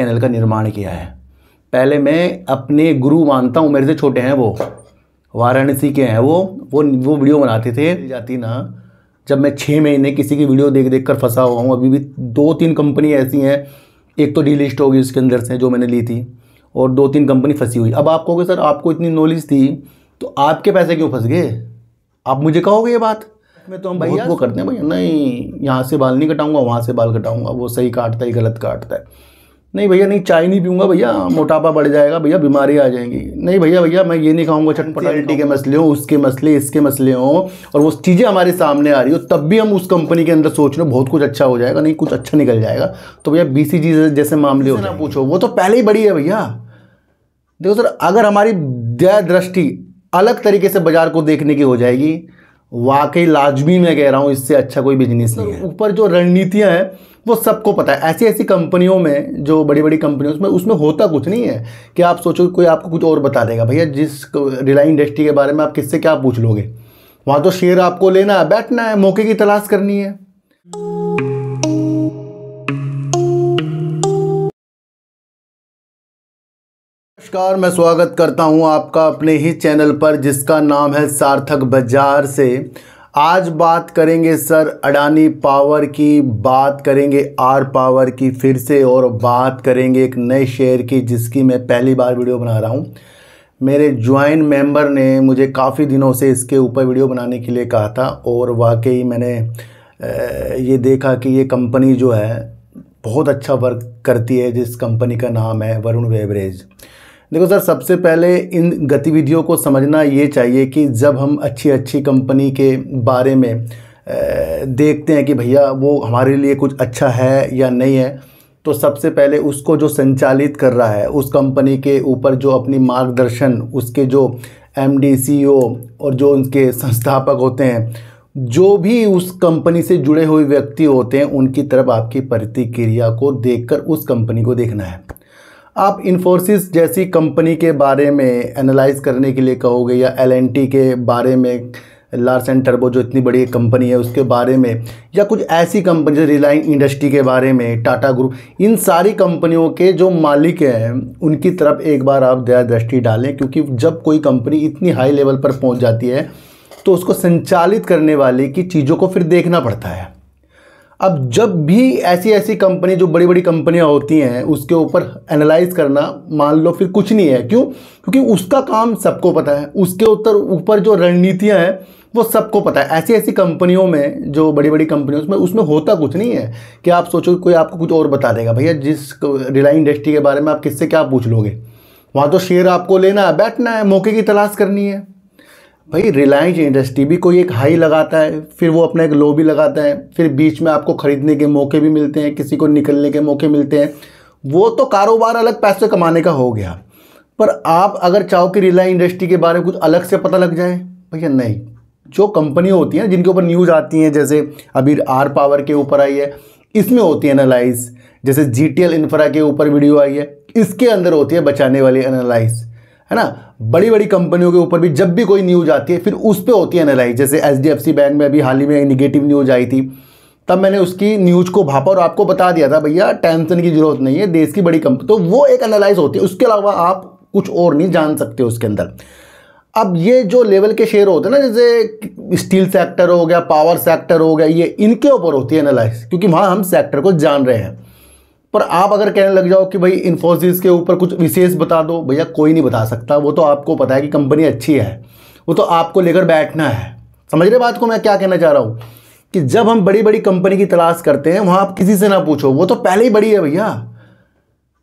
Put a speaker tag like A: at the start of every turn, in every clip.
A: channel का निर्माण किया है पहले मैं अपने गुरु मानता हूँ मेरे से छोटे हैं वो वाराणसी के हैं वो वो वो वीडियो बनाते थे जाती ना जब मैं छः महीने किसी की वीडियो देख देख कर फंसा हुआ हूँ अभी भी दो तीन कंपनी ऐसी हैं एक तो डीलिस्ट होगी उसके अंदर से जो मैंने ली थी और दो तीन कंपनी फंसी हुई अब आप कहोगे सर आपको इतनी नॉलेज थी तो आपके पैसे क्यों फंस गए आप मुझे कहोगे ये बात मैं तो हम भैया वो करते हैं भैया नहीं यहाँ से बाल नहीं कटाऊँगा वहाँ से बाल कटाऊँगा वो सही काटता है गलत काटता है नहीं भैया नहीं चाय नहीं पीऊंगा भैया मोटापा बढ़ जाएगा भैया बीमारी आ जाएंगी नहीं भैया भैया मैं ये नहीं खाऊंगा चटपटालिटी के मसले हों उसके मसले इसके मसले हों और वो चीज़ें हमारे सामने आ रही हो तब भी हम उस कंपनी के अंदर सोच रहे हो बहुत कुछ अच्छा हो जाएगा नहीं कुछ अच्छा निकल जाएगा तो भैया बी जैसे मामले हो ना पूछो वो तो पहले ही बड़ी है भैया देखो सर अगर हमारी दृष्टि अलग तरीके से बाजार को देखने की हो जाएगी वाकई लाजमी मैं कह रहा हूँ इससे अच्छा कोई बिजनेस नहीं है ऊपर जो रणनीतियाँ हैं वो सबको पता है ऐसी ऐसी कंपनियों में जो बड़ी बड़ी कंपनियों में उसमें होता कुछ नहीं है कि आप सोचो कोई आपको कुछ और बता देगा भैया जिस रिलायंस इंडस्ट्री के बारे में आप किससे क्या पूछ लोगे वहाँ तो शेयर आपको लेना है बैठना है मौके की तलाश करनी है नमस्कार मैं स्वागत करता हूं आपका अपने ही चैनल पर जिसका नाम है सार्थक बाजार से आज बात करेंगे सर अडानी पावर की बात करेंगे आर पावर की फिर से और बात करेंगे एक नए शेयर की जिसकी मैं पहली बार वीडियो बना रहा हूँ मेरे ज्वाइन मेंबर ने मुझे काफ़ी दिनों से इसके ऊपर वीडियो बनाने के लिए कहा था और वाकई मैंने ये देखा कि ये कंपनी जो है बहुत अच्छा वर्क करती है जिस कंपनी का नाम है वरुण वेवरेज देखो सर सबसे पहले इन गतिविधियों को समझना ये चाहिए कि जब हम अच्छी अच्छी कंपनी के बारे में देखते हैं कि भैया वो हमारे लिए कुछ अच्छा है या नहीं है तो सबसे पहले उसको जो संचालित कर रहा है उस कंपनी के ऊपर जो अपनी मार्गदर्शन उसके जो एम डी सी ओ और जो उनके संस्थापक होते हैं जो भी उस कंपनी से जुड़े हुए व्यक्ति होते हैं उनकी तरफ आपकी प्रतिक्रिया को देखकर उस कंपनी को देखना है आप इन्फोसिस जैसी कंपनी के बारे में एनालाइज करने के लिए कहोगे या एल के बारे में लार्स एंड टर्बो जो इतनी बड़ी कंपनी है उसके बारे में या कुछ ऐसी कंपनी जैसे रिलायंस इंडस्ट्री के बारे में टाटा ग्रुप इन सारी कंपनियों के जो मालिक हैं उनकी तरफ एक बार आप दया दृष्टि डालें क्योंकि जब कोई कंपनी इतनी हाई लेवल पर पहुंच जाती है तो उसको संचालित करने वाले की चीज़ों को फिर देखना पड़ता है अब जब भी ऐसी ऐसी कंपनी जो बड़ी बड़ी कंपनियां होती हैं उसके ऊपर एनालाइज करना मान लो फिर कुछ नहीं है क्यों क्योंकि उसका काम सबको पता है उसके उत्तर ऊपर जो रणनीतियां हैं वो सबको पता है ऐसी ऐसी कंपनियों में जो बड़ी बड़ी कंपनियों में उसमें होता कुछ नहीं है कि आप सोचो कोई आपको कुछ और बता देगा भैया जिस रिलायंस इंडस्ट्री के बारे में आप किससे क्या पूछ लोगे वहाँ तो शेयर आपको लेना है बैठना है मौके की तलाश करनी है भाई रिलायंस इंडस्ट्री भी कोई एक हाई लगाता है फिर वो अपना एक लो भी लगाता है फिर बीच में आपको ख़रीदने के मौके भी मिलते हैं किसी को निकलने के मौके मिलते हैं वो तो कारोबार अलग पैसे कमाने का हो गया पर आप अगर चाहो कि रिलायंस इंडस्ट्री के बारे में कुछ अलग से पता लग जाए भैया नहीं जो कंपनी होती है जिनके ऊपर न्यूज़ आती हैं जैसे अभी आर पावर के ऊपर आई है इसमें होती है एनालाइज जैसे जी टी एल इन्फ्रा के ऊपर वीडियो आई है इसके अंदर होती है बचाने वाली एनालाइज़ है ना बड़ी बड़ी कंपनियों के ऊपर भी जब भी कोई न्यूज आती है फिर उस पर होती है एनालाइज जैसे H D F C bank में अभी हाल ही में निगेटिव न्यूज आई थी तब मैंने उसकी न्यूज़ को भापा और आपको बता दिया था भैया टेंशन की जरूरत नहीं है देश की बड़ी कंपनी तो वो एक एनालाइज होती है उसके अलावा आप कुछ और नहीं जान सकते उसके अंदर अब ये जो लेवल के शेयर होते हैं ना जैसे स्टील सेक्टर हो गया पावर सेक्टर हो गया ये इनके ऊपर होती है एनालाइज क्योंकि वहाँ हम सेक्टर को जान रहे हैं पर आप अगर कहने लग जाओ कि भाई इन्फोसिस के ऊपर कुछ विशेष बता दो भैया कोई नहीं बता सकता वो तो आपको पता है कि कंपनी अच्छी है वो तो आपको लेकर बैठना है समझ रहे बात को मैं क्या कहना चाह रहा हूँ कि जब हम बड़ी बड़ी कंपनी की तलाश करते हैं वहाँ आप किसी से ना पूछो वो तो पहले ही बड़ी है भैया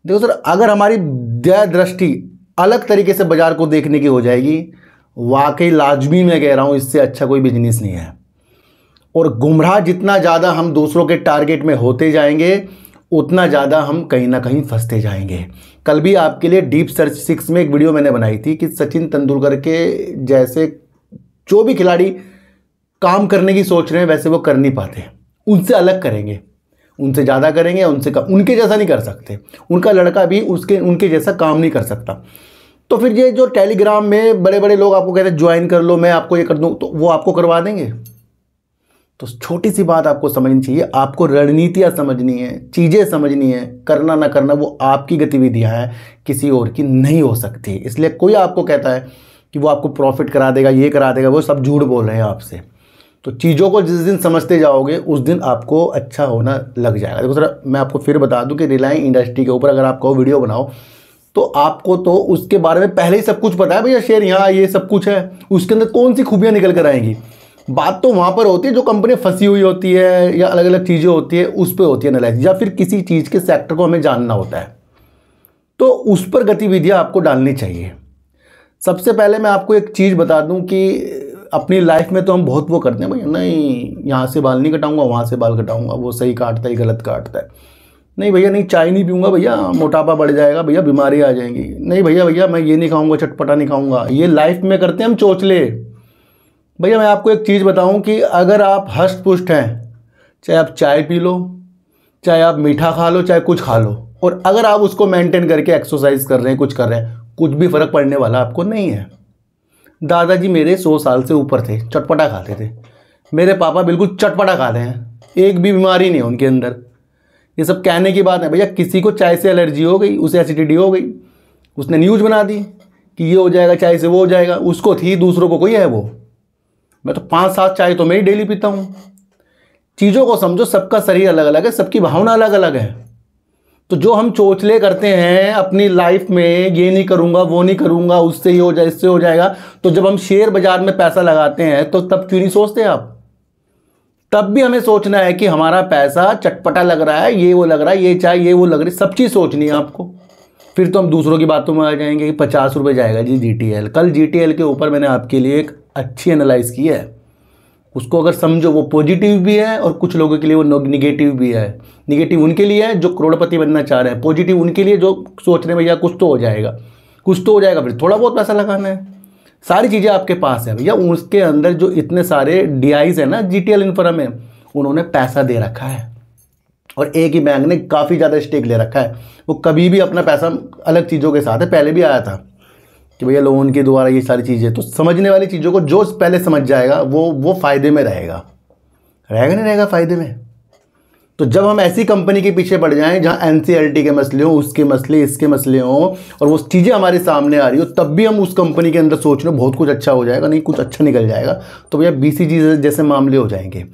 A: देखो सर अगर हमारी दया दृष्टि अलग तरीके से बाजार को देखने की हो जाएगी वाकई लाजमी मैं कह रहा हूँ इससे अच्छा कोई बिजनेस नहीं है और गुमराह जितना ज़्यादा हम दूसरों के टारगेट में होते जाएंगे उतना ज़्यादा हम कहीं ना कहीं फंसते जाएंगे कल भी आपके लिए डीप सर्च सिक्स में एक वीडियो मैंने बनाई थी कि सचिन तेंदुलकर के जैसे जो भी खिलाड़ी काम करने की सोच रहे हैं वैसे वो कर नहीं पाते उनसे अलग करेंगे उनसे ज़्यादा करेंगे उनसे कम उनके जैसा नहीं कर सकते उनका लड़का भी उसके उनके जैसा काम नहीं कर सकता तो फिर ये जो टेलीग्राम में बड़े बड़े लोग आपको कहते हैं ज्वाइन कर लो मैं आपको ये कर दूँ तो वो आपको करवा देंगे तो छोटी सी बात आपको समझनी चाहिए आपको रणनीतियाँ समझनी है चीज़ें समझनी है करना ना करना वो आपकी गतिविधियाँ हैं किसी और की नहीं हो सकती इसलिए कोई आपको कहता है कि वो आपको प्रॉफिट करा देगा ये करा देगा वो सब झूठ बोल रहे हैं आपसे तो चीज़ों को जिस दिन समझते जाओगे उस दिन आपको अच्छा होना लग जाएगा देखो सर मैं आपको फिर बता दूं कि रिलायंस इंडस्ट्री के ऊपर अगर आप कहो वीडियो बनाओ तो आपको तो उसके बारे में पहले ही सब कुछ पता है भैया शेयर यहाँ ये सब कुछ है उसके अंदर कौन सी खूबियाँ निकल कर आएंगी बात तो वहाँ पर होती है जो कंपनी फंसी हुई होती है या अलग अलग चीज़ें होती है उस पर होती है एनालिसिस या फिर किसी चीज़ के सेक्टर को हमें जानना होता है तो उस पर गतिविधियाँ आपको डालनी चाहिए सबसे पहले मैं आपको एक चीज़ बता दूं कि अपनी लाइफ में तो हम बहुत वो करते हैं भाई नहीं यहाँ से बाल नहीं कटाऊंगा वहाँ से बाल कटाऊंगा वो सही काटता है गलत काटता है नहीं भैया नहीं चाय नहीं पीऊँगा भैया मोटापा बढ़ जाएगा भैया बीमारी आ जाएंगी नहीं भैया भैया मैं ये नहीं खाऊँगा चटपटा नहीं खाऊँगा ये लाइफ में करते हैं हम चोचले भैया मैं आपको एक चीज़ बताऊं कि अगर आप हष्ट पुष्ट हैं चाहे आप चाय पी लो चाहे आप मीठा खा लो चाहे कुछ खा लो और अगर आप उसको मेंटेन करके एक्सरसाइज कर रहे हैं कुछ कर रहे हैं कुछ भी फ़र्क पड़ने वाला आपको नहीं है दादाजी मेरे सौ साल से ऊपर थे चटपटा खाते थे मेरे पापा बिल्कुल चटपटा खाते हैं एक भी बीमारी नहीं है उनके अंदर ये सब कहने की बात है भैया किसी को चाय से एलर्जी हो गई उसे एसिडिटी हो गई उसने न्यूज़ बना दी कि ये हो जाएगा चाय से वो हो जाएगा उसको थी दूसरों को कोई है वो मैं तो पाँच सात चाय तो मैं ही डेली पीता हूँ चीज़ों को समझो सबका शरीर अलग अलग है सबकी भावना अलग अलग है तो जो हम चोचले करते हैं अपनी लाइफ में ये नहीं करूँगा वो नहीं करूँगा उससे ये हो जाए इससे हो जाएगा तो जब हम शेयर बाजार में पैसा लगाते हैं तो तब क्यों नहीं सोचते आप तब भी हमें सोचना है कि हमारा पैसा चटपटा लग रहा है ये वो लग रहा है ये चाय ये वो लग रही सब चीज़ सोचनी है आपको फिर तो हम दूसरों की बातों में आ जाएंगे कि पचास रुपये जाएगा जी जी कल जी के ऊपर मैंने आपके लिए एक अच्छी एनालाइज की है उसको अगर समझो वो पॉजिटिव भी है और कुछ लोगों के लिए वो निगेटिव भी है निगेटिव उनके लिए है जो करोड़पति बनना चाह रहे हैं पॉजिटिव उनके लिए जो सोचने में भैया कुछ तो हो जाएगा कुछ तो हो जाएगा फिर थोड़ा बहुत पैसा लगाना है सारी चीज़ें आपके पास है भैया उसके अंदर जो इतने सारे डी हैं ना जी टी एल इन्फ्रा में उन्होंने पैसा दे रखा है और एक ही बैंक ने काफ़ी ज़्यादा स्टेक ले रखा है वो कभी भी अपना पैसा अलग चीज़ों के साथ है पहले भी आया था कि भैया लोन के द्वारा ये सारी चीज़ें तो समझने वाली चीज़ों को जो पहले समझ जाएगा वो वो फ़ायदे में रहेगा रहेगा नहीं रहेगा फ़ायदे में तो जब हम ऐसी कंपनी के पीछे पड़ जाएं जहां एन के मसले हों उसके मसले इसके मसले हों और वो चीज़ें हमारे सामने आ रही हो तब भी हम उस कंपनी के अंदर सोच रहे बहुत कुछ अच्छा हो जाएगा नहीं कुछ अच्छा निकल जाएगा तो भैया बी जैसे मामले हो जाएंगे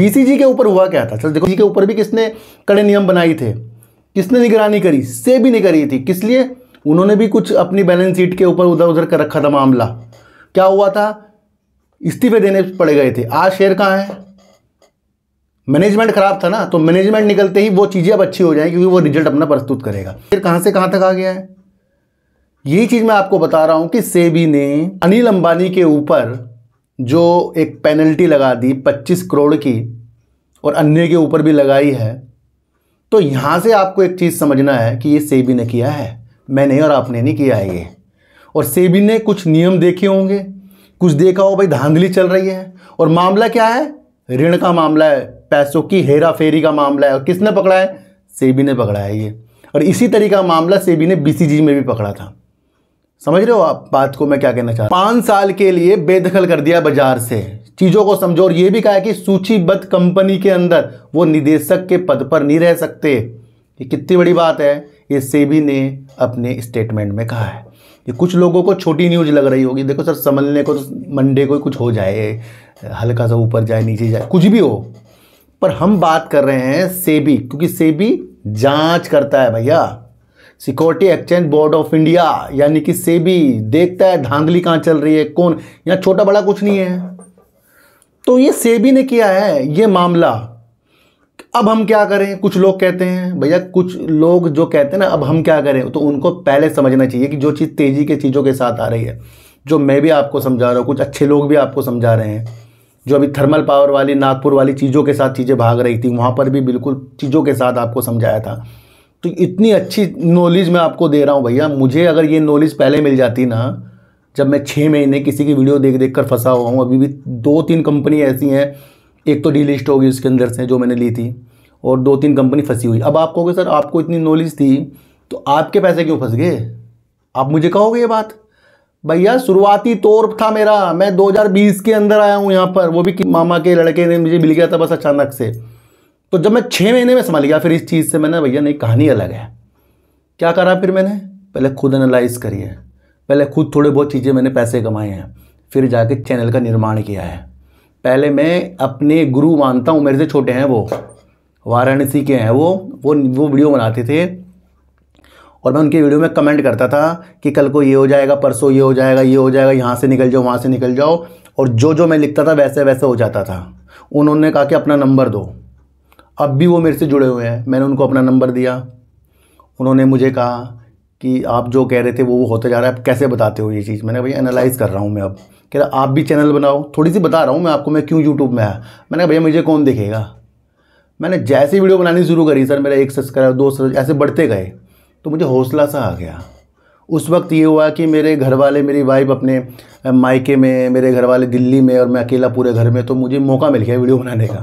A: बी के ऊपर हुआ क्या था सर देखो जी के ऊपर भी किसने कड़े नियम बनाए थे किसने निगरानी करी से भी नहीं करी थी किस लिए उन्होंने भी कुछ अपनी बैलेंस शीट के ऊपर उधर उधर कर रखा था मामला क्या हुआ था इस्तीफे देने पड़े गए थे आज शेयर कहाँ है मैनेजमेंट खराब था ना तो मैनेजमेंट निकलते ही वो चीज़ें अब अच्छी हो जाएं क्योंकि वो रिजल्ट अपना प्रस्तुत करेगा फिर कहाँ से कहाँ तक आ गया है यही चीज़ मैं आपको बता रहा हूँ कि सेबी ने अनिल अंबानी के ऊपर जो एक पेनल्टी लगा दी 25 करोड़ की और अन्य के ऊपर भी लगाई है तो यहाँ से आपको एक चीज़ समझना है कि ये सेबी ने किया है मैंने और आपने नहीं किया है ये और सेबी ने कुछ नियम देखे होंगे कुछ देखा हो भाई धांधली चल रही है और मामला क्या है ऋण का मामला है पैसों की हेरा फेरी का मामला है और किसने पकड़ा है सेबी ने पकड़ा है ये और इसी तरीका का मामला सेबी ने बीसीजी में भी पकड़ा था समझ रहे हो आप बात को मैं क्या कहना चाह रहा हूँ पाँच साल के लिए बेदखल कर दिया बाजार से चीज़ों को समझो और ये भी कहा कि सूचीबद्ध कंपनी के अंदर वो निदेशक के पद पर नहीं रह सकते ये कितनी बड़ी बात है ये सेबी ने अपने स्टेटमेंट में कहा है ये कुछ लोगों को छोटी न्यूज लग रही होगी देखो सर संभलने को तो मंडे को कुछ हो जाए हल्का सा ऊपर जाए नीचे जाए कुछ भी हो पर हम बात कर रहे हैं सेबी क्योंकि सेबी जांच करता है भैया security exchange board of India यानी कि सेबी देखता है धांधली कहाँ चल रही है कौन यहाँ छोटा बड़ा कुछ नहीं है तो ये सेबी ने किया है ये मामला अब हम क्या करें कुछ लोग कहते हैं भैया कुछ लोग जो कहते हैं ना अब हम क्या करें तो उनको पहले समझना चाहिए कि जो चीज़ तेज़ी के चीज़ों के साथ आ रही है जो मैं भी आपको समझा रहा हूँ कुछ अच्छे लोग भी आपको समझा रहे हैं जो अभी थर्मल पावर वाली नागपुर वाली चीज़ों के साथ चीज़ें भाग रही थी वहाँ पर भी बिल्कुल चीज़ों के साथ आपको समझाया था तो इतनी अच्छी नॉलेज मैं आपको दे रहा हूँ भैया मुझे अगर ये नॉलेज पहले मिल जाती ना जब मैं छः महीने किसी की वीडियो देख देख कर फंसा हुआ हूँ अभी भी दो तीन कंपनी ऐसी हैं एक तो डी लिस्ट होगी उसके अंदर से जो मैंने ली थी और दो तीन कंपनी फंसी हुई अब आप कहोगे सर आपको इतनी नॉलेज थी तो आपके पैसे क्यों फंस गए आप मुझे कहोगे ये बात भैया शुरुआती तौर था मेरा मैं 2020 के अंदर आया हूँ यहाँ पर वो भी मामा के लड़के ने मुझे मिल गया था बस अचानक से तो जब मैं छः महीने में संभाल गया फिर इस चीज़ से मैंने भैया नहीं कहानी अलग है क्या करा फिर मैंने पहले खुद एनालाइज करी है पहले खुद थोड़े बहुत चीज़ें मैंने पैसे कमाए हैं फिर जाके चैनल का निर्माण किया है पहले मैं अपने गुरु मानता हूँ मेरे से छोटे हैं वो वाराणसी के हैं वो वो वो वीडियो बनाते थे और मैं उनके वीडियो में कमेंट करता था कि कल को ये हो जाएगा परसों ये हो जाएगा ये हो जाएगा यहाँ से निकल जाओ वहाँ से निकल जाओ और जो जो मैं लिखता था वैसे वैसे हो जाता था उन्होंने कहा कि अपना नंबर दो अब भी वो मेरे से जुड़े हुए हैं मैंने उनको अपना नंबर दिया उन्होंने मुझे कहा कि आप जो कह रहे थे वो वो होता जा रहा है आप कैसे बताते हो ये चीज़ मैंने भैया एनालाइज़ कर रहा हूँ मैं अब कह रहा आप भी चैनल बनाओ थोड़ी सी बता रहा हूँ मैं आपको मैं क्यों यूट्यूब में आया मैंने कहा भैया मुझे कौन देखेगा मैंने जैसे वीडियो बनानी शुरू करी सर मेरा एक सब्सक्राइबर दो सब्सक्राइब ऐसे बढ़ते गए तो मुझे हौसला सा आ गया उस वक्त ये हुआ कि मेरे घर वाले मेरी वाइफ अपने मायके में मेरे घर वाले दिल्ली में और मैं अकेला पूरे घर में तो मुझे मौका मिल गया वीडियो बनाने का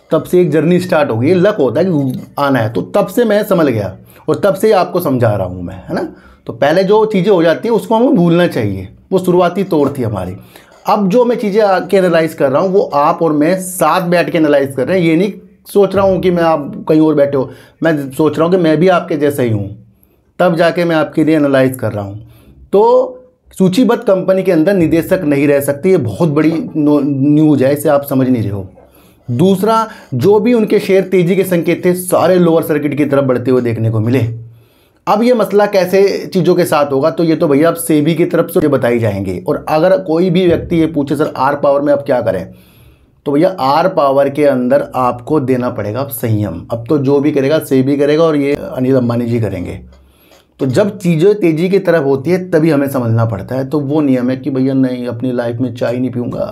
A: तो तब से एक जर्नी स्टार्ट हो गई लक होता है कि आना है तो तब से मैं समझ गया और तब से आपको समझा रहा हूँ मैं है ना तो पहले जो चीज़ें हो जाती हैं उसको हमें भूलना चाहिए वो शुरुआती तौर थी हमारी अब जो मैं चीज़ें आके एनालाइज़ कर रहा हूँ वो आप और मैं साथ बैठ के एनालाइज़ कर रहे हैं ये नहीं सोच रहा हूँ कि मैं आप कहीं और बैठे हो मैं सोच रहा हूँ कि मैं भी आपके जैसा ही हूँ तब जाके मैं आपके लिए एनालाइज़ कर रहा हूँ तो सूचीबद्ध कंपनी के अंदर निदेशक नहीं रह सकते ये बहुत बड़ी न्यूज़ है इसे आप समझ नहीं रहे हो दूसरा जो भी उनके शेयर तेजी के संकेत थे सारे लोअर सर्किट की तरफ बढ़ते हुए देखने को मिले अब ये मसला कैसे चीज़ों के साथ होगा तो ये तो भैया आप सेबी की तरफ से बताई जाएंगी और अगर कोई भी व्यक्ति ये पूछे सर आर पावर में आप क्या करें तो भैया आर पावर के अंदर आपको देना पड़ेगा अब संयम अब तो जो भी करेगा सेबी करेगा और ये अनिल अंबानी जी करेंगे तो जब चीज़ें तेज़ी की तरफ होती है तभी हमें समझना पड़ता है तो वो नियम है कि भैया नहीं अपनी लाइफ में चाय नहीं पीऊँगा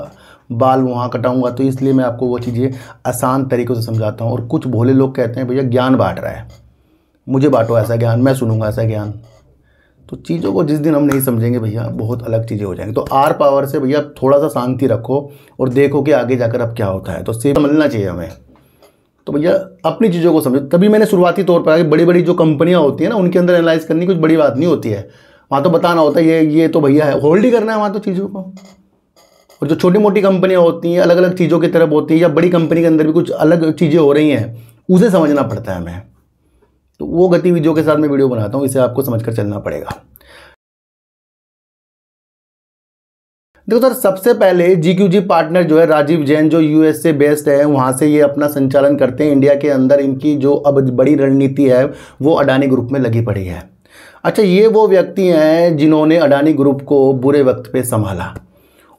A: बाल वहाँ कटाऊँगा तो इसलिए मैं आपको वो चीज़ें आसान तरीक़ों से समझाता हूँ और कुछ भोले लोग कहते हैं भैया ज्ञान बांट रहा है मुझे बांटो ऐसा ज्ञान मैं सुनूंगा ऐसा ज्ञान तो चीज़ों को जिस दिन हम नहीं समझेंगे भैया बहुत अलग चीज़ें हो जाएंगी तो आर पावर से भैया थोड़ा सा शांति रखो और देखो कि आगे जाकर अब क्या होता है तो सेफ समझना चाहिए हमें तो भैया अपनी चीज़ों को समझो तभी मैंने शुरुआती तौर पर बड़ी बड़ी जो कंपनियाँ होती हैं ना उनके अंदर एनालाइज करनी कुछ बड़ी बात नहीं होती है वहाँ तो बताना होता है ये ये तो भैया है होल्ड ही करना है वहाँ तो चीज़ों को और जो छोटी मोटी कंपनियाँ होती हैं अलग अलग चीज़ों की तरफ होती है या बड़ी कंपनी के अंदर भी कुछ अलग चीज़ें हो रही हैं उसे समझना पड़ता है हमें तो वो गतिविधियों के साथ मैं वीडियो बनाता हूँ इसे आपको समझ चलना पड़ेगा देखो सर सबसे पहले जी क्यू जी पार्टनर जो है राजीव जैन जो यूएस से बेस्ड है वहाँ से ये अपना संचालन करते हैं इंडिया के अंदर इनकी जो अब बड़ी रणनीति है वो अडानी ग्रुप में लगी पड़ी है अच्छा ये वो व्यक्ति हैं जिन्होंने अडानी ग्रुप को बुरे वक्त पे संभाला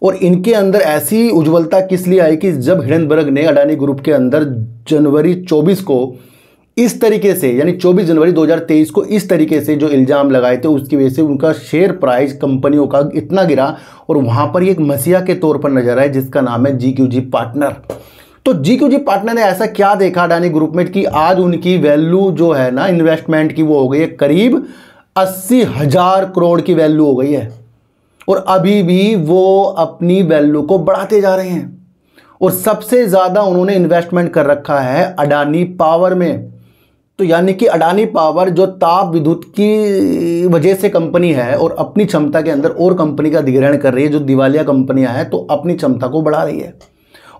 A: और इनके अंदर ऐसी उज्ज्वलता किस लिए आई कि जब हिडनबर्ग ने अडानी ग्रुप के अंदर जनवरी चौबीस को इस तरीके से यानी 24 जनवरी 2023 को इस तरीके से जो इल्ज़ाम लगाए थे उसकी वजह से उनका शेयर प्राइस कंपनियों का इतना गिरा और वहाँ पर एक मसीहा के तौर पर नजर आए जिसका नाम है जी क्यू जी पार्टनर तो जी क्यू जी पार्टनर ने ऐसा क्या देखा अडानी ग्रुप में कि आज उनकी वैल्यू जो है ना इन्वेस्टमेंट की वो हो गई है करीब अस्सी हज़ार करोड़ की वैल्यू हो गई है और अभी भी वो अपनी वैल्यू को बढ़ाते जा रहे हैं और सबसे ज़्यादा उन्होंने इन्वेस्टमेंट कर रखा है अडानी पावर में तो यानी कि अडानी पावर जो ताप विद्युत की वजह से कंपनी है और अपनी क्षमता के अंदर और कंपनी का अधिग्रहण कर रही है जो दिवालिया कंपनियां हैं तो अपनी क्षमता को बढ़ा रही है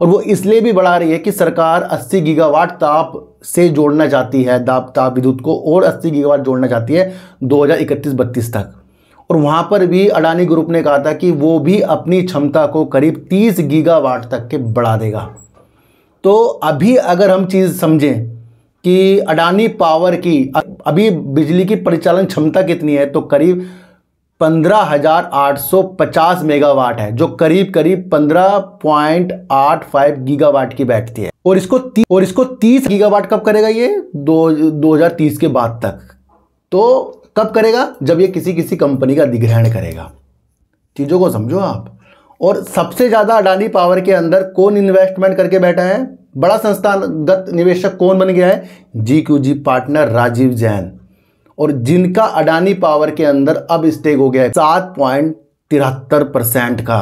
A: और वो इसलिए भी बढ़ा रही है कि सरकार 80 गीगावाट ताप से जोड़ना चाहती है दाप ताप विद्युत को और 80 गीगावाट जोड़ना चाहती है 2031-32 तक और वहाँ पर भी अडानी ग्रुप ने कहा था कि वो भी अपनी क्षमता को करीब 30 गीगावाट तक के बढ़ा देगा तो अभी अगर हम चीज़ समझें कि अडानी पावर की अभी बिजली की परिचालन क्षमता कितनी है तो करीब 15,850 मेगावाट है जो करीब करीब 15.85 गीगावाट की बैठती है और इसको और इसको 30 गीगावाट कब करेगा ये दो 2030 के बाद तक तो कब करेगा जब ये किसी किसी कंपनी का अधिग्रहण करेगा चीज़ों को समझो आप और सबसे ज़्यादा अडानी पावर के अंदर कौन इन्वेस्टमेंट करके बैठा है बड़ा संस्थानगत निवेशक कौन बन गया है G Q G partner Rajiv Jain और जिनका अडानी पावर के अंदर अब स्टेक हो गया है सात पॉइंट तिहत्तर परसेंट का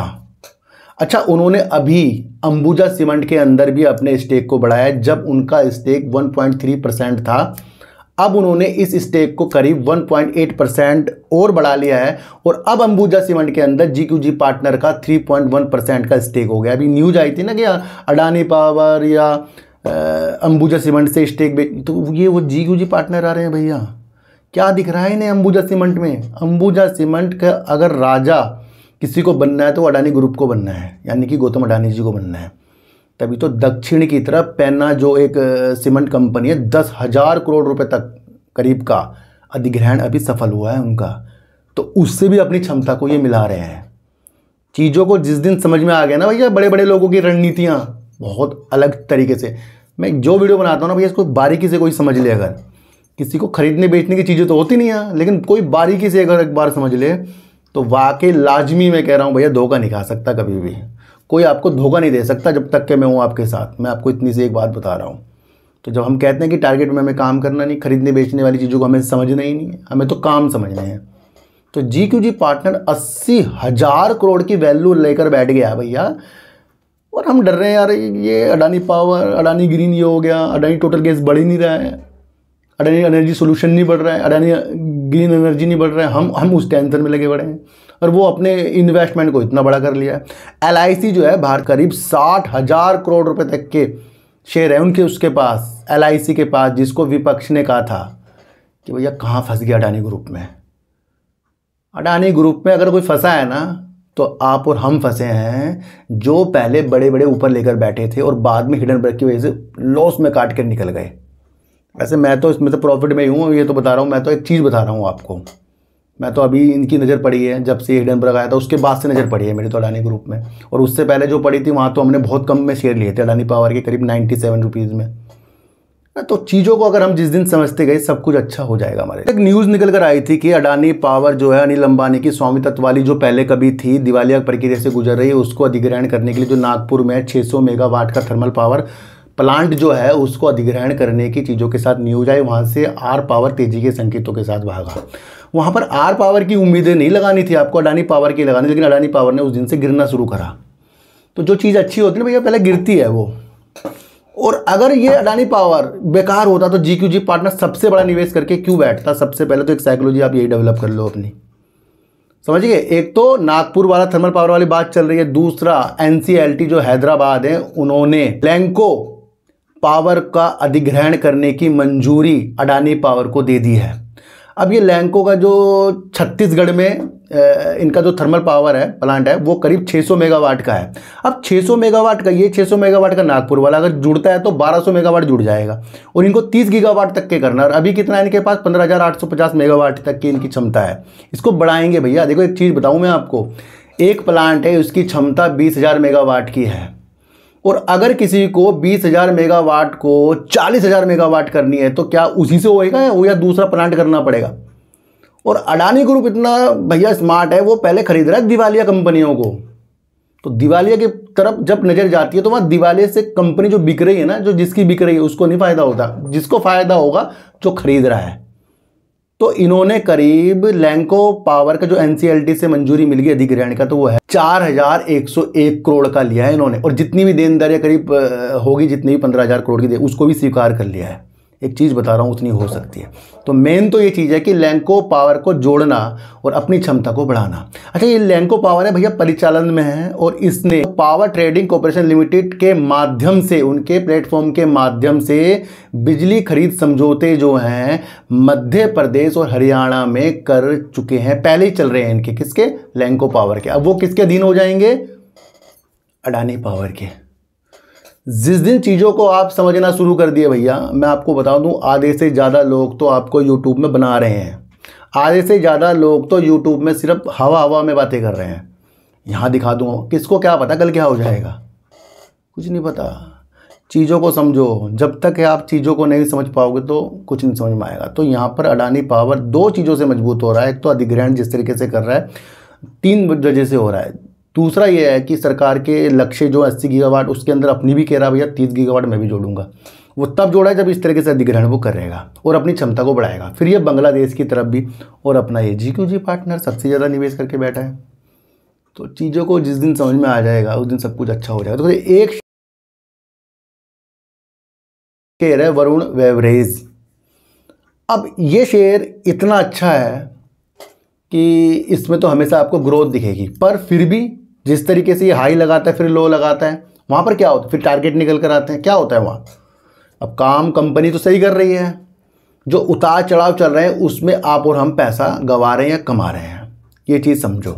A: अच्छा उन्होंने अभी अंबुजा सीमेंट के अंदर भी अपने स्टेक को बढ़ाया जब उनका स्टेक 1.3 परसेंट था अब उन्होंने इस स्टेक को करीब 1.8 परसेंट और बढ़ा लिया है और अब अंबुजा सीमेंट के अंदर जी पार्टनर का 3.1 परसेंट का स्टेक हो गया अभी न्यूज आई थी ना कि अडानी पावर या अंबुजा सीमेंट से स्टेक बेच तो ये वो जी जी पार्टनर आ रहे हैं भैया क्या दिख रहा है इन्हें अंबुजा सीमेंट में अंबुजा सीमेंट का अगर राजा किसी को बनना है तो अडानी ग्रुप को बनना है यानी कि गौतम अडानी जी को बनना है तभी तो दक्षिण की तरफ पैना जो एक सीमेंट कंपनी है दस हज़ार करोड़ रुपए तक करीब का अधिग्रहण अभी सफल हुआ है उनका तो उससे भी अपनी क्षमता को ये मिला रहे हैं चीज़ों को जिस दिन समझ में आ गया ना भैया बड़े बड़े लोगों की रणनीतियाँ बहुत अलग तरीके से मैं जो वीडियो बनाता हूँ ना भैया इसको बारीकी से कोई समझ ले अगर किसी को खरीदने बेचने की चीज़ें तो होती नहीं हैं लेकिन कोई बारीकी से अगर एक बार समझ ले तो वाकई लाजमी मैं कह रहा हूँ भैया धोखा नहीं खा सकता कभी भी कोई आपको धोखा नहीं दे सकता जब तक के मैं हूँ आपके साथ मैं आपको इतनी सी एक बात बता रहा हूँ तो जब हम कहते हैं कि टारगेट में हमें काम करना नहीं खरीदने बेचने वाली चीज़ों को हमें समझना ही नहीं है हमें तो काम समझने हैं तो जी क्यू जी पार्टनर अस्सी हज़ार करोड़ की वैल्यू लेकर बैठ गया भैया और हम डर रहे हैं यार ये अडानी पावर अडानी ग्रीन ये हो गया अडानी टोटल गैस बढ़ ही नहीं रहा है अडानी एनर्जी सोल्यूशन नहीं बढ़ रहा है अडानी ग्रीन एनर्जी नहीं बढ़ रहा है हम हम उस टेंशन में लगे बढ़े हैं और वो अपने इन्वेस्टमेंट को इतना बड़ा कर लिया है एल जो है भारत करीब साठ हज़ार करोड़ रुपए तक के शेयर है उनके उसके पास एल के पास जिसको विपक्ष ने कहा था कि भैया कहाँ फंस गया अडानी ग्रुप में अडानी ग्रुप में अगर कोई फंसा है ना तो आप और हम फंसे हैं जो पहले बड़े बड़े ऊपर लेकर बैठे थे और बाद में हिडन ब्रेक की वजह से लॉस में काट कर निकल गए वैसे मैं तो इसमें तो प्रॉफिट में ही हूँ ये तो बता रहा हूँ मैं तो एक चीज़ बता रहा हूँ आपको मैं तो अभी इनकी नज़र पड़ी है जब से हिडनबर्ग आया था उसके बाद से नज़र पड़ी है मेरी तो अडानी ग्रुप में और उससे पहले जो पड़ी थी वहाँ तो हमने बहुत कम में शेयर लिए थे अडानी पावर के करीब नाइन्टी सेवन रुपीज़ में हाँ, तो चीज़ों को अगर हम जिस दिन समझते गए सब कुछ अच्छा हो जाएगा हमारे एक न्यूज़ निकल कर आई थी कि अडानी पावर जो है अनिल अंबानी की स्वामी तत्व वाली जो पहले कभी थी दिवालिया प्रक्रिया से गुजर रही है उसको अधिग्रहण करने के लिए जो नागपुर में छः सौ मेगावाट का थर्मल पावर प्लांट जो है उसको अधिग्रहण करने की चीज़ों के साथ न्यूज आई वहाँ से आर पावर तेजी के संकेतों के साथ भागा वहाँ पर आर पावर की उम्मीदें नहीं लगानी थी आपको अडानी पावर की लगानी लेकिन अडानी पावर ने उस दिन से गिरना शुरू करा तो जो चीज़ अच्छी होती है भैया पहले गिरती है वो और अगर ये अडानी पावर बेकार होता तो जी क्यू जी पार्टनर सबसे बड़ा निवेश करके क्यों बैठता सबसे पहले तो एक साइकोलॉजी आप यही डेवलप कर लो अपनी समझिए एक तो नागपुर वाला थर्मल पावर वाली बात चल रही है दूसरा एन जो हैदराबाद है उन्होंने लैंको पावर का अधिग्रहण करने की मंजूरी अडानी पावर को दे दी है अब ये लैंको का जो छत्तीसगढ़ में इनका जो थर्मल पावर है प्लांट है वो करीब 600 मेगावाट का है अब 600 मेगावाट का ये 600 मेगावाट का नागपुर वाला अगर जुड़ता है तो 1200 मेगावाट जुड़ जाएगा और इनको 30 गीगावाट तक के करना और अभी कितना इनके पास 15,850 मेगावाट तक की इनकी क्षमता है इसको बढ़ाएंगे भैया देखो एक चीज़ बताऊँ मैं आपको एक प्लांट है उसकी क्षमता बीस मेगावाट की है और अगर किसी को 20,000 मेगावाट को 40,000 मेगावाट करनी है तो क्या उसी से होएगा या, या दूसरा प्लांट करना पड़ेगा और अडानी ग्रुप इतना भैया स्मार्ट है वो पहले खरीद रहा है दिवालिया कंपनियों को तो दिवालिया की तरफ जब नज़र जाती है तो वहाँ दिवालिया से कंपनी जो बिक रही है ना जो जिसकी बिक रही है उसको नहीं फ़ायदा होता जिसको फ़ायदा होगा जो खरीद रहा है तो इन्होंने करीब लैंको पावर का जो एनसीएलटी से मंजूरी मिल गई अधिग्रहण का तो वो है चार हजार एक सौ एक करोड़ का लिया है इन्होंने और जितनी भी देनदारियां करीब होगी जितनी भी पंद्रह हजार करोड़ की दे उसको भी स्वीकार कर लिया है एक चीज़ बता रहा हूँ उतनी हो सकती है तो मेन तो ये चीज़ है कि लैंको पावर को जोड़ना और अपनी क्षमता को बढ़ाना अच्छा ये लैंको पावर है भैया परिचालन में है और इसने पावर ट्रेडिंग कॉरपोरेशन लिमिटेड के माध्यम से उनके प्लेटफॉर्म के माध्यम से बिजली खरीद समझौते जो हैं मध्य प्रदेश और हरियाणा में कर चुके हैं पहले ही चल रहे हैं इनके किसके लैंको पावर के अब वो किसके अधीन हो जाएंगे अडानी पावर के जिस दिन चीज़ों को आप समझना शुरू कर दिए भैया मैं आपको बता दूं आधे से ज़्यादा लोग तो आपको यूट्यूब में बना रहे हैं आधे से ज़्यादा लोग तो यूट्यूब में सिर्फ हवा हवा में बातें कर रहे हैं यहाँ दिखा दूँ किसको क्या पता कल क्या हो जाएगा कुछ नहीं पता चीज़ों को समझो जब तक आप चीज़ों को नहीं समझ पाओगे तो कुछ नहीं समझ में आएगा तो यहाँ पर अडानी पावर दो चीज़ों से मजबूत हो रहा है एक तो अधिग्रहण जिस तरीके से कर रहा है तीन वजह से हो रहा है दूसरा ये है कि सरकार के लक्ष्य जो अस्सी गीगावाट उसके अंदर अपनी भी कह रहा भैया तीस गीगावाट मैं भी जोड़ूंगा वो तब जोड़ा है जब इस तरीके से अधिग्रहण वो करेगा और अपनी क्षमता को बढ़ाएगा फिर ये बांग्लादेश की तरफ भी और अपना ये जी क्यू पार्टनर सबसे ज़्यादा निवेश करके बैठा है तो चीज़ों को जिस दिन समझ में आ जाएगा उस दिन सब कुछ अच्छा हो जाएगा तो एक शेयर है वरुण वेवरेज अब ये शेयर इतना अच्छा है कि इसमें तो हमेशा आपको ग्रोथ दिखेगी पर फिर भी जिस तरीके से ये हाई लगाता है फिर लो लगाता है वहाँ पर क्या होता है फिर टारगेट निकल कर आते हैं क्या होता है वहाँ अब काम कंपनी तो सही कर रही है जो उतार चढ़ाव चल रहे हैं उसमें आप और हम पैसा गंवा रहे हैं या कमा रहे हैं ये चीज़ समझो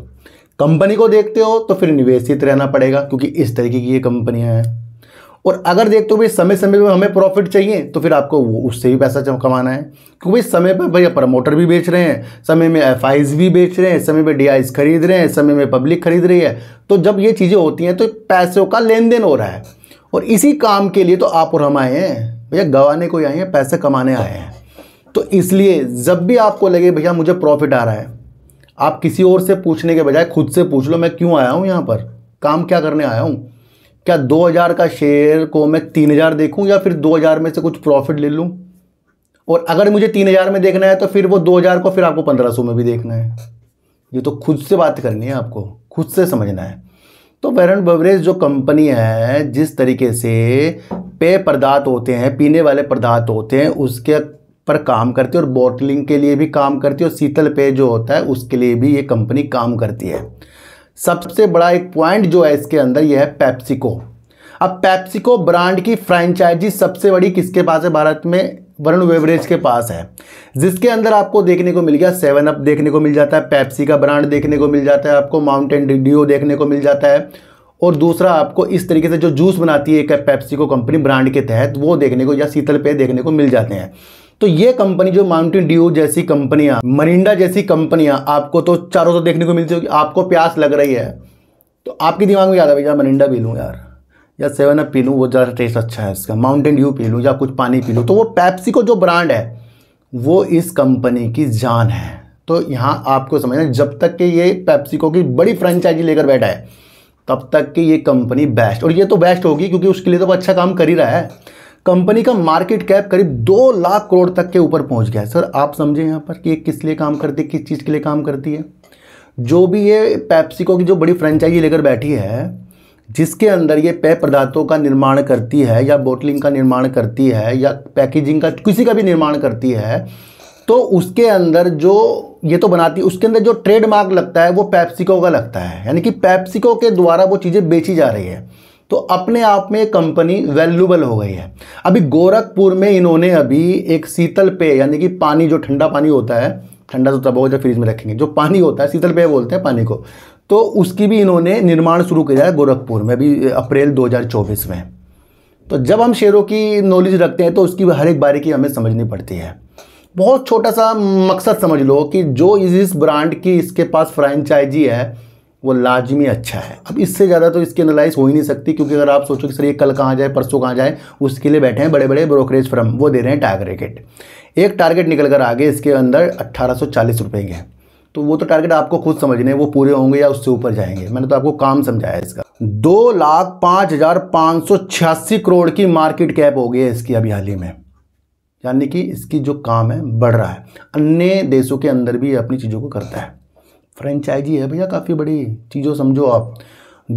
A: कंपनी को देखते हो तो फिर निवेशित रहना पड़ेगा क्योंकि इस तरीके की ये कंपनियाँ हैं और अगर देखते हो भाई समय समय पर हमें प्रॉफिट चाहिए तो फिर आपको उससे भी पैसा कमाना है क्योंकि भाई समय पर भैया प्रमोटर भी बेच रहे हैं समय में एफ भी बेच रहे हैं समय में डी खरीद रहे हैं समय में पब्लिक खरीद रही है तो जब ये चीज़ें होती हैं तो पैसों का लेन देन हो रहा है और इसी काम के लिए तो आप और हम आए हैं भैया गंवाने को आए हैं पैसे कमाने आए हैं तो इसलिए जब भी आपको लगे भैया मुझे प्रॉफिट आ रहा है आप किसी और से पूछने के बजाय खुद से पूछ लो मैं क्यों आया हूँ यहाँ पर काम क्या करने आया हूँ क्या 2000 का शेयर को मैं 3000 देखूँ या फिर 2000 में से कुछ प्रॉफिट ले लूँ और अगर मुझे 3000 में देखना है तो फिर वो 2000 को फिर आपको 1500 में भी देखना है ये तो खुद से बात करनी है आपको खुद से समझना है तो वेरन बवरेज जो कंपनी है जिस तरीके से पेय पदार्थ होते हैं पीने वाले पदार्थ होते हैं उसके पर काम करती है और बॉटलिंग के लिए भी काम करती है और शीतल पेय जो होता है उसके लिए भी ये कंपनी काम करती है सबसे बड़ा एक पॉइंट जो है इसके अंदर यह है पैप्सिको अब पैप्सिको ब्रांड की फ्रेंचाइजी सबसे बड़ी किसके पास है भारत में वरुण वेवरेज के पास है जिसके अंदर आपको देखने को मिल गया सेवन अप देखने को मिल जाता है पैप्सी का ब्रांड देखने को मिल जाता है आपको माउंटेन डिडियो देखने को मिल जाता है और दूसरा आपको इस तरीके से जो जूस बनाती है एक पैप्सिको कंपनी ब्रांड के तहत वो देखने को या शीतल पेय देखने को मिल जाते हैं तो ये कंपनी जो माउंटेन ड्यू जैसी कंपनियां मरिंडा जैसी कंपनियां आपको तो चारों तो देखने को मिलती होगी आपको प्यास लग रही है तो आपके दिमाग में याद आ भैया मरिंडा पी लूँ यार या सेवन अप पी लूँ वो ज़्यादा टेस्ट अच्छा है इसका माउंटेन ड्यू पी लूँ या कुछ पानी पी लूँ तो वो पैप्सी को जो ब्रांड है वो इस कंपनी की जान है तो यहाँ आपको समझना जब तक कि ये पैप्सिको की बड़ी फ्रेंचाइजी लेकर बैठा है तब तक कि ये कंपनी बेस्ट और ये तो बेस्ट होगी क्योंकि उसके लिए तो वो अच्छा काम कर ही रहा है कंपनी का मार्केट कैप करीब दो लाख करोड़ तक के ऊपर पहुंच गया है सर आप समझें यहाँ पर कि ये किस लिए काम करती है किस चीज़ के लिए काम करती है जो भी ये पैप्सिको की जो बड़ी फ्रेंचाइजी लेकर बैठी है जिसके अंदर ये पेय पदार्थों का निर्माण करती है या बोटलिंग का निर्माण करती है या पैकेजिंग का किसी का भी निर्माण करती है तो उसके अंदर जो ये तो बनाती उसके अंदर जो ट्रेडमार्क लगता है वो पैप्सिको का लगता है यानी कि पैप्सिको के द्वारा वो चीज़ें बेची जा रही है तो अपने आप में कंपनी वैल्यूबल हो गई है अभी गोरखपुर में इन्होंने अभी एक शीतल पेय यानी कि पानी जो ठंडा पानी होता है ठंडा तो तब होगा जब फ्रिज में रखेंगे जो पानी होता है शीतल पेय बोलते हैं पानी को तो उसकी भी इन्होंने निर्माण शुरू किया है गोरखपुर में अभी अप्रैल 2024 में तो जब हम शेयरों की नॉलेज रखते हैं तो उसकी हर एक बारी की हमें समझनी पड़ती है बहुत छोटा सा मकसद समझ लो कि जो इस ब्रांड की इसके पास फ्रेंचाइजी है वो लाजमी अच्छा है अब इससे ज़्यादा तो इसकी एनालाइज हो ही नहीं सकती क्योंकि अगर आप सोचो कि सर ये कल कहाँ जाए परसों कहाँ जाए उसके लिए बैठे हैं बड़े बड़े ब्रोकरेज फर्म वो दे रहे हैं टारगेट एक टारगेट निकल कर आगे इसके अंदर अट्ठारह सौ चालीस रुपये के हैं तो वो तो टारगेट आपको खुद समझने वो पूरे होंगे या उससे ऊपर जाएंगे मैंने तो आपको काम समझाया इसका दो लाख पाँच हज़ार पाँच सौ छियासी करोड़ की मार्केट कैप हो गई है इसकी अभी हाल ही में यानी कि इसकी जो काम है बढ़ रहा है अन्य देशों के अंदर भी अपनी चीज़ों को करता है फ्रेंचाइजी है भैया काफ़ी बड़ी चीज़ों समझो आप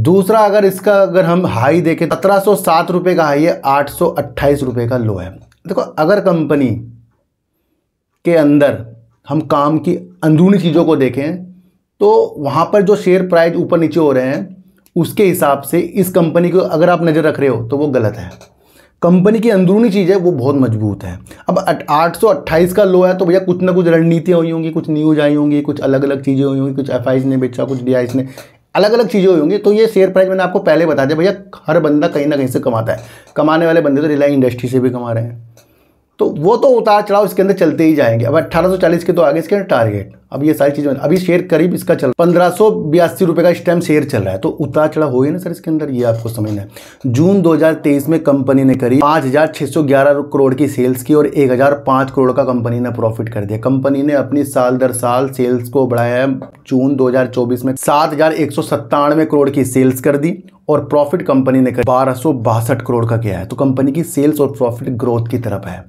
A: दूसरा अगर इसका अगर हम हाई देखें सत्रह सौ सात रुपये का हाई है आठ सौ अट्ठाईस रुपये का लो है देखो अगर कंपनी के अंदर हम काम की अंदरूनी चीज़ों को देखें तो वहाँ पर जो शेयर प्राइस ऊपर नीचे हो रहे हैं उसके हिसाब से इस कंपनी को अगर आप नज़र रख रहे हो तो वो गलत है कंपनी की अंदरूनी चीज़ है वो बहुत मजबूत है अब आठ सौ अट्ठाईस का लो है तो भैया कुछ ना कुछ रणनीतियाँ हुई होंगी कुछ न्यूज आई होंगी कुछ अलग अलग चीज़ें हुई होंगी कुछ एफ ने बेचा कुछ डी ने अलग अलग चीज़ें हुई होंगी तो ये शेयर प्राइस मैंने आपको पहले बता दिया भैया हर बंदा कहीं ना कहीं से कमाता है कमाने वाले बंदे तो रिलायंस इंडस्ट्री से भी कमा रहे हैं तो वो तो उतार चढ़ाव इसके अंदर चलते ही जाएंगे अब अट्ठारह के तो आगे इसके टारगेट अब ये सारी चीज़ें अभी शेयर करीब इसका चल पंद्रह सौ बयासी रुपये का इस टाइम शेयर चल रहा है तो उतार चढ़ा हो ही ना सर इसके अंदर ये आपको समझना है जून 2023 में कंपनी ने करीब 5,611 करोड़ की सेल्स की और 1,005 करोड़ का कंपनी ने प्रॉफिट कर दिया कंपनी ने अपनी साल दर साल सेल्स को बढ़ाया है जून दो में सात करोड़ की सेल्स कर दी और प्रॉफिट कंपनी ने कर बारह करोड़ का किया है तो कंपनी की सेल्स और प्रॉफिट ग्रोथ की तरफ है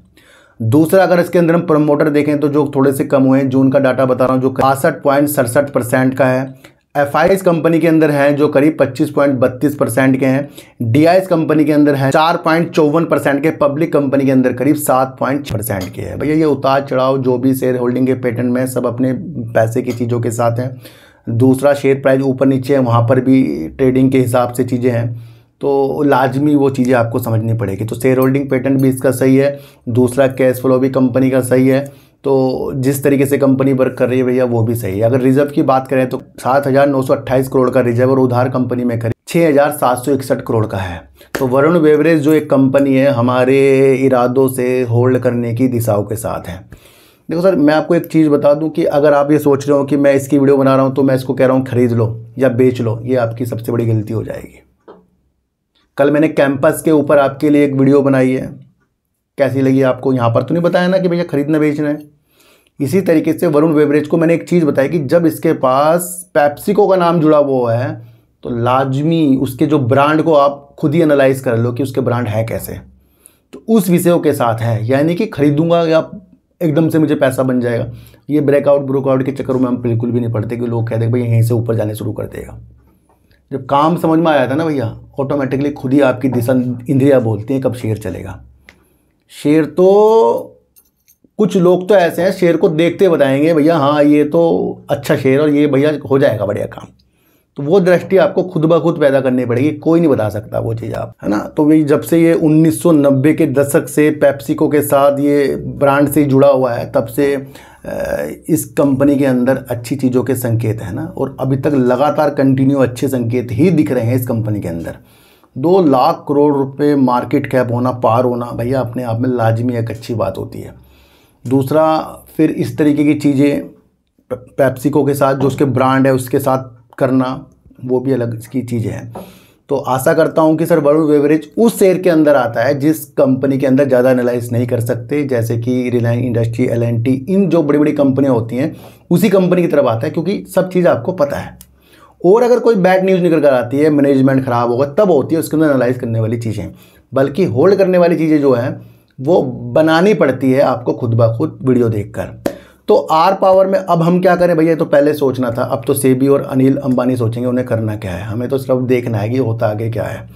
A: दूसरा अगर इसके अंदर हम प्रमोटर देखें तो जो थोड़े से कम हुए हैं जो उनका डाटा बता रहा हूँ जो बासठ पॉइंट सड़सठ परसेंट का है एफ कंपनी के अंदर हैं जो करीब पच्चीस पॉइंट बत्तीस परसेंट के हैं डी कंपनी के अंदर हैं चार पॉइंट चौवन परसेंट के पब्लिक कंपनी के अंदर करीब सात पॉइंट परसेंट के हैं भैया ये उतार चढ़ाव जो भी शेयर होल्डिंग के पेटर्न में सब अपने पैसे की चीज़ों के साथ हैं दूसरा शेयर प्राइस ऊपर नीचे है वहाँ पर भी ट्रेडिंग के हिसाब से चीज़ें हैं तो लाजमी वो चीज़ें आपको समझनी पड़ेगी तो शेयर होल्डिंग पैटर्न भी इसका सही है दूसरा कैश फ्लो भी कंपनी का सही है तो जिस तरीके से कंपनी वर्क कर रही है भैया वो भी सही है अगर रिजर्व की बात करें तो सात हज़ार नौ सौ अट्ठाईस करोड़ का रिजर्व और उधार कंपनी में करें छः हज़ार सात सौ इकसठ करोड़ का है तो वरुण बेवरेज जो एक कंपनी है हमारे इरादों से होल्ड करने की दिशाओं के साथ है देखो सर मैं आपको एक चीज़ बता दूं कि अगर आप ये सोच रहे हो कि मैं इसकी वीडियो बना रहा हूँ तो मैं इसको कह रहा हूँ खरीद लो या बेच लो ये आपकी सबसे बड़ी गलती हो जाएगी कल मैंने कैंपस के ऊपर आपके लिए एक वीडियो बनाई है कैसी लगी आपको यहाँ पर तो नहीं बताया ना कि भैया खरीदना बेचना है इसी तरीके से वरुण बेवरेज को मैंने एक चीज़ बताई कि जब इसके पास पैप्सिको का नाम जुड़ा हुआ है तो लाजमी उसके जो ब्रांड को आप खुद ही एनालाइज कर लो कि उसके ब्रांड है कैसे तो उस विषयों के साथ है यानी कि खरीदूंगा या एकदम से मुझे पैसा बन जाएगा ये ब्रेकआउट ब्रोकआउट के चक्करों में हम बिल्कुल भी नहीं पड़ते कि लोग कह दें भाई यहीं से ऊपर जाने शुरू कर देगा जब काम समझ में आया था ना भैया ऑटोमेटिकली खुद ही आपकी दिशा इंद्रिया बोलती हैं कब शेर चलेगा शेर तो कुछ लोग तो ऐसे हैं शेर को देखते बताएंगे भैया हाँ ये तो अच्छा शेर और ये भैया हो जाएगा बढ़िया काम तो वो दृष्टि आपको खुद ब खुद पैदा करनी पड़ेगी कोई नहीं बता सकता वो चीज़ आप है ना तो भाई जब से ये 1990 के दशक से पैप्सिको के साथ ये ब्रांड से जुड़ा हुआ है तब से इस कंपनी के अंदर अच्छी चीज़ों के संकेत हैं ना और अभी तक लगातार कंटिन्यू अच्छे संकेत ही दिख रहे हैं इस कंपनी के अंदर दो लाख करोड़ रुपए मार्केट कैप होना पार होना भैया अपने आप में लाजमी एक अच्छी बात होती है दूसरा फिर इस तरीके की चीज़ें पेप्सिको के साथ जो उसके ब्रांड है उसके साथ करना वो भी अलग इसकी चीज़ें हैं तो आशा करता हूँ कि सर वरुण बेवरेज उस शेयर के अंदर आता है जिस कंपनी के अंदर ज़्यादा एनालाइज नहीं कर सकते जैसे कि रिलायंस इंडस्ट्री एल इन जो बड़ी बड़ी कंपनियाँ होती हैं उसी कंपनी की तरफ आता है क्योंकि सब चीज़ आपको पता है और अगर कोई बैड न्यूज़ निकल कर आती है मैनेजमेंट ख़राब होगा तब होती है उसके अंदर एनालाइज करने वाली चीज़ें बल्कि होल्ड करने वाली चीज़ें जो हैं वो बनानी पड़ती है आपको खुद ब खुद वीडियो देखकर तो आर पावर में अब हम क्या करें भैया तो पहले सोचना था अब तो सेबी और अनिल अंबानी सोचेंगे उन्हें करना क्या है हमें तो सिर्फ देखना है कि होता आगे क्या है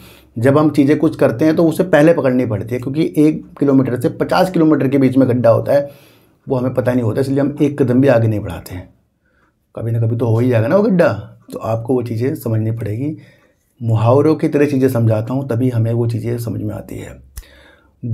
A: जब हम चीज़ें कुछ करते हैं तो उसे पहले पकड़नी पड़ती है क्योंकि एक किलोमीटर से पचास किलोमीटर के बीच में गड्ढा होता है वो हमें पता नहीं होता इसलिए हम एक कदम भी आगे नहीं बढ़ाते हैं कभी ना कभी तो हो ही जाएगा ना वो गड्ढा तो आपको वो चीज़ें समझनी पड़ेगी मुहावरों की तरह चीज़ें समझाता हूँ तभी हमें वो चीज़ें समझ में आती है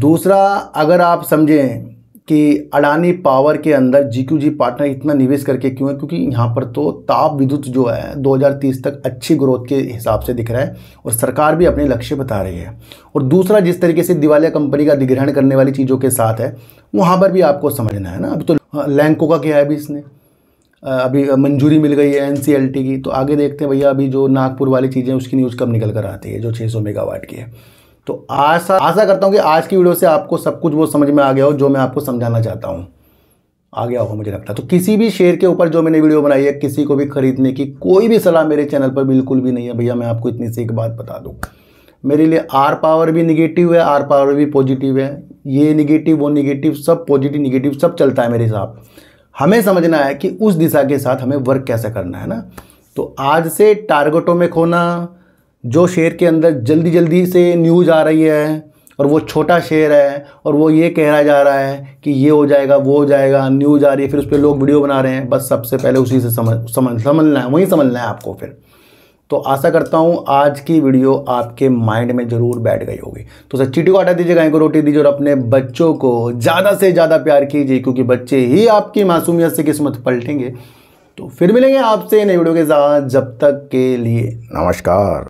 A: दूसरा अगर आप समझें कि अडानी पावर के अंदर जीक्यूजी पार्टनर इतना निवेश करके क्यों है क्योंकि यहाँ पर तो ताप विद्युत जो है 2030 तक अच्छी ग्रोथ के हिसाब से दिख रहा है और सरकार भी अपने लक्ष्य बता रही है और दूसरा जिस तरीके से दिवालिया कंपनी का अधिग्रहण करने वाली चीज़ों के साथ है वहाँ पर भी आपको समझना है ना अभी तो लैंको हाँ, का क्या है अभी इसने अभी मंजूरी मिल गई है एन की तो आगे देखते हैं भैया अभी जो नागपुर वाली चीज़ें उसकी न्यूज़ कब निकल कर आती है जो छः मेगावाट की है तो आशा आशा करता हूँ कि आज की वीडियो से आपको सब कुछ वो समझ में आ गया हो जो मैं आपको समझाना चाहता हूँ आ गया होगा मुझे लगता है तो किसी भी शेयर के ऊपर जो मैंने वीडियो बनाई है किसी को भी खरीदने की कोई भी सलाह मेरे चैनल पर बिल्कुल भी नहीं है भैया मैं आपको इतनी सी एक बात बता दूँ मेरे लिए आर पावर भी निगेटिव है आर पावर भी पॉजिटिव है ये निगेटिव वो निगेटिव सब पॉजिटिव निगेटिव सब चलता है मेरे हिसाब हमें समझना है कि उस दिशा के साथ हमें वर्क कैसे करना है ना तो आज से टारगेटों में खोना जो शेयर के अंदर जल्दी जल्दी से न्यूज़ आ रही है और वो छोटा शेयर है और वो ये कह रहा जा रहा है कि ये हो जाएगा वो हो जाएगा न्यूज़ आ रही है फिर उस पर लोग वीडियो बना रहे हैं बस सबसे पहले उसी से समझ समझ समझना है वहीं समझना है आपको फिर तो आशा करता हूँ आज की वीडियो आपके माइंड में ज़रूर बैठ गई होगी तो सर चीटी को आटा दीजिए गाय को रोटी दीजिए और अपने बच्चों को ज़्यादा से ज़्यादा प्यार कीजिए क्योंकि बच्चे ही आपकी मासूमियत से किस्मत पलटेंगे तो फिर मिलेंगे आपसे नई वीडियो के साथ जब तक के लिए नमस्कार